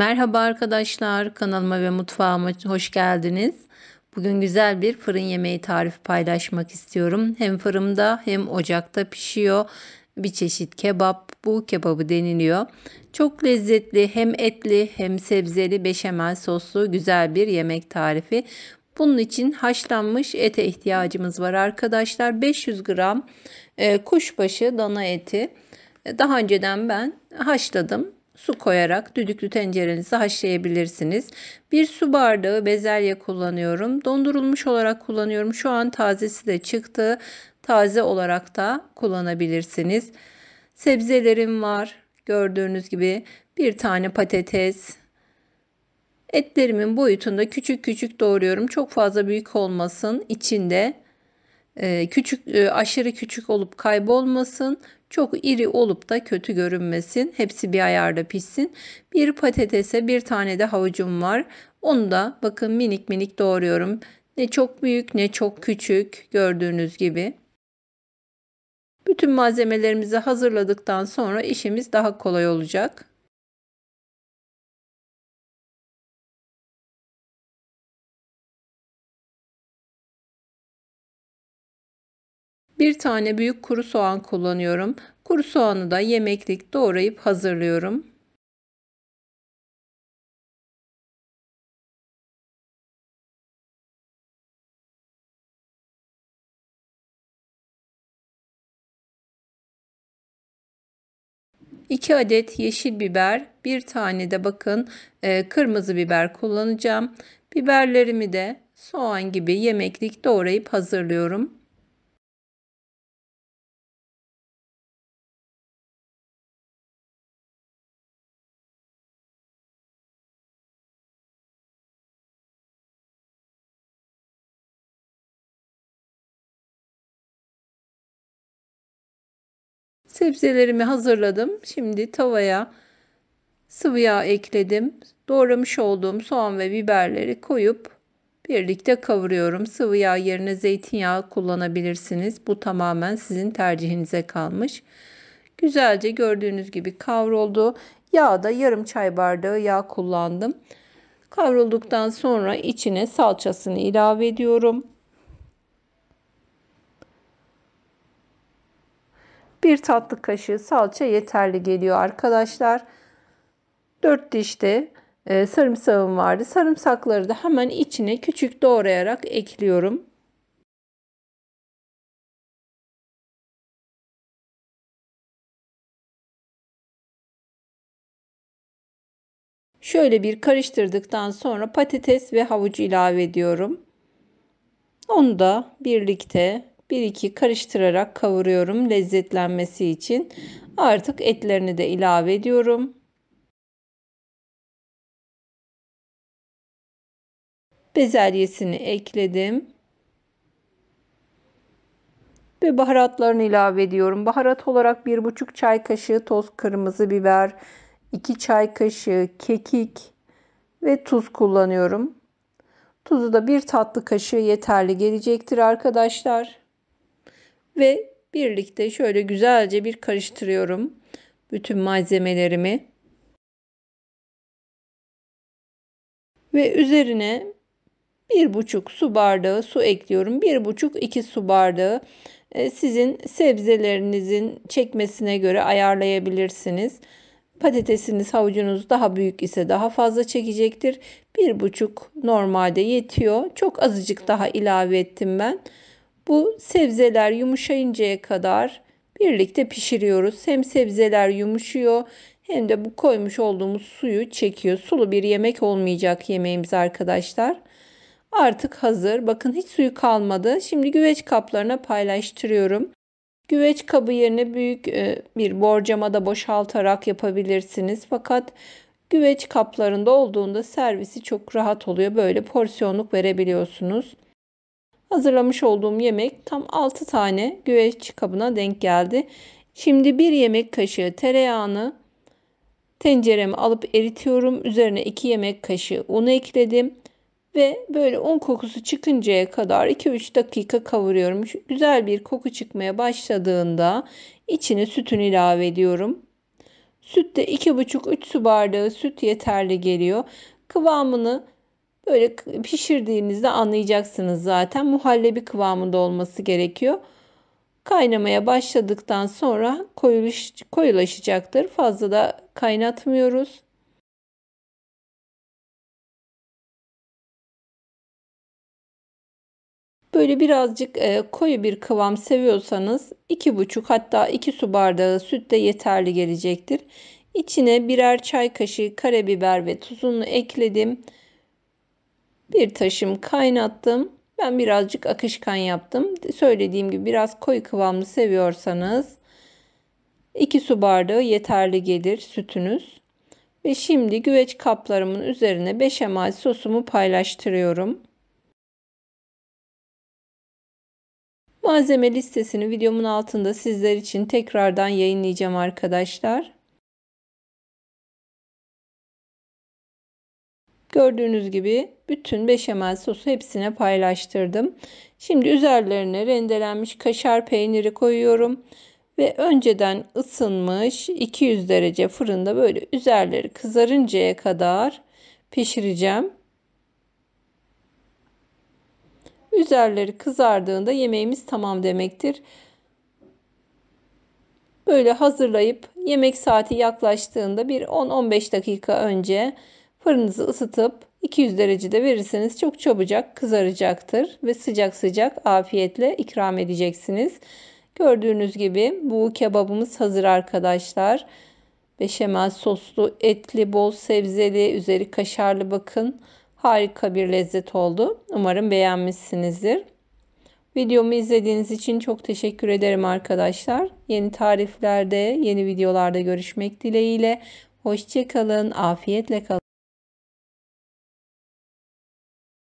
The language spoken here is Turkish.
Merhaba arkadaşlar, kanalıma ve mutfağıma hoş geldiniz. Bugün güzel bir fırın yemeği tarifi paylaşmak istiyorum. Hem fırında hem ocakta pişiyor. Bir çeşit kebap, bu kebabı deniliyor. Çok lezzetli, hem etli hem sebzeli beşamel soslu güzel bir yemek tarifi. Bunun için haşlanmış ete ihtiyacımız var arkadaşlar. 500 gram e, kuşbaşı dana eti. Daha önceden ben haşladım su koyarak düdüklü tencerenizi haşlayabilirsiniz. Bir su bardağı bezelye kullanıyorum. Dondurulmuş olarak kullanıyorum. Şu an tazesi de çıktı. Taze olarak da kullanabilirsiniz. Sebzelerim var. Gördüğünüz gibi bir tane patates, Etlerimin boyutunda küçük küçük doğruyorum. Çok fazla büyük olmasın. İçinde ee, küçük e, aşırı küçük olup kaybolmasın. Çok iri olup da kötü görünmesin. Hepsi bir ayarda pişsin. Bir patatese bir tane de havucum var. Onu da bakın minik minik doğruyorum. Ne çok büyük ne çok küçük gördüğünüz gibi. Bütün malzemelerimizi hazırladıktan sonra işimiz daha kolay olacak. Bir tane büyük kuru soğan kullanıyorum. Kuru soğanı da yemeklik doğrayıp hazırlıyorum. İki adet yeşil biber, bir tane de bakın e, kırmızı biber kullanacağım. Biberlerimi de soğan gibi yemeklik doğrayıp hazırlıyorum. Sebzelerimi hazırladım. Şimdi tavaya sıvı yağ ekledim. Doğramış olduğum soğan ve biberleri koyup birlikte kavuruyorum. Sıvı yağ yerine zeytinyağı kullanabilirsiniz. Bu tamamen sizin tercihinize kalmış. Güzelce gördüğünüz gibi kavruldu. Yağda yarım çay bardağı yağ kullandım. Kavrulduktan sonra içine salçasını ilave ediyorum. Bir tatlı kaşığı salça yeterli geliyor arkadaşlar. 4 diş de e, sarımsağım vardı. Sarımsakları da hemen içine küçük doğrayarak ekliyorum. Şöyle bir karıştırdıktan sonra patates ve havucu ilave ediyorum. Onu da birlikte bir iki karıştırarak kavuruyorum lezzetlenmesi için. Artık etlerini de ilave ediyorum. Bezelyesini ekledim. Ve baharatlarını ilave ediyorum. Baharat olarak 1,5 çay kaşığı toz kırmızı biber, 2 çay kaşığı kekik ve tuz kullanıyorum. Tuzu da bir tatlı kaşığı yeterli gelecektir arkadaşlar ve birlikte şöyle güzelce bir karıştırıyorum bütün malzemelerimi. Ve üzerine bir buçuk su bardağı su ekliyorum. Bir buçuk iki su bardağı e, sizin sebzelerinizin çekmesine göre ayarlayabilirsiniz. Patatesiniz havucunuz daha büyük ise daha fazla çekecektir. Bir buçuk normalde yetiyor. Çok azıcık daha ilave ettim ben. Bu sebzeler yumuşayıncaya kadar birlikte pişiriyoruz. Hem sebzeler yumuşuyor hem de bu koymuş olduğumuz suyu çekiyor. Sulu bir yemek olmayacak yemeğimiz arkadaşlar. Artık hazır. Bakın hiç suyu kalmadı. Şimdi güveç kaplarına paylaştırıyorum. Güveç kabı yerine büyük e, bir borcama da boşaltarak yapabilirsiniz. Fakat güveç kaplarında olduğunda servisi çok rahat oluyor. Böyle porsiyonluk verebiliyorsunuz. Hazırlamış olduğum yemek tam 6 tane güveç kabına denk geldi. Şimdi bir yemek kaşığı tereyağını tencereme alıp eritiyorum. Üzerine 2 yemek kaşığı un ekledim. Ve böyle un kokusu çıkıncaya kadar 2-3 dakika kavuruyorum. Şu güzel bir koku çıkmaya başladığında içine sütünü ilave ediyorum. Sütte 2,5-3 su bardağı süt yeterli geliyor. Kıvamını Böyle pişirdiğinizde anlayacaksınız zaten. Muhallebi kıvamında olması gerekiyor. Kaynamaya başladıktan sonra koyuluş, koyulaşacaktır. Fazla da kaynatmıyoruz. Böyle birazcık e, koyu bir kıvam seviyorsanız 2,5 hatta 2 su bardağı süt de yeterli gelecektir. İçine birer çay kaşığı karabiber ve tuzunu ekledim. Bir taşım kaynattım. Ben birazcık akışkan yaptım. Söylediğim gibi biraz koyu kıvamlı seviyorsanız 2 su bardağı yeterli gelir sütünüz. Ve şimdi güveç kaplarımın üzerine beşamel sosumu paylaştırıyorum. Malzeme listesini videomun altında sizler için tekrardan yayınlayacağım arkadaşlar. Gördüğünüz gibi bütün beşamel sosu hepsine paylaştırdım. Şimdi üzerlerine rendelenmiş kaşar peyniri koyuyorum ve önceden ısınmış 200 derece fırında böyle üzerleri kızarıncaya kadar pişireceğim. Üzerleri kızardığında yemeğimiz tamam demektir. Böyle hazırlayıp yemek saati yaklaştığında bir 10-15 dakika önce Fırınızı ısıtıp 200 derecede verirseniz çok çabucak kızaracaktır ve sıcak sıcak afiyetle ikram edeceksiniz. Gördüğünüz gibi bu kebabımız hazır arkadaşlar. Beşamel soslu, etli, bol sebzeli, üzeri kaşarlı bakın. Harika bir lezzet oldu. Umarım beğenmişsinizdir. Videomu izlediğiniz için çok teşekkür ederim arkadaşlar. Yeni tariflerde, yeni videolarda görüşmek dileğiyle. Hoşçakalın, afiyetle kalın.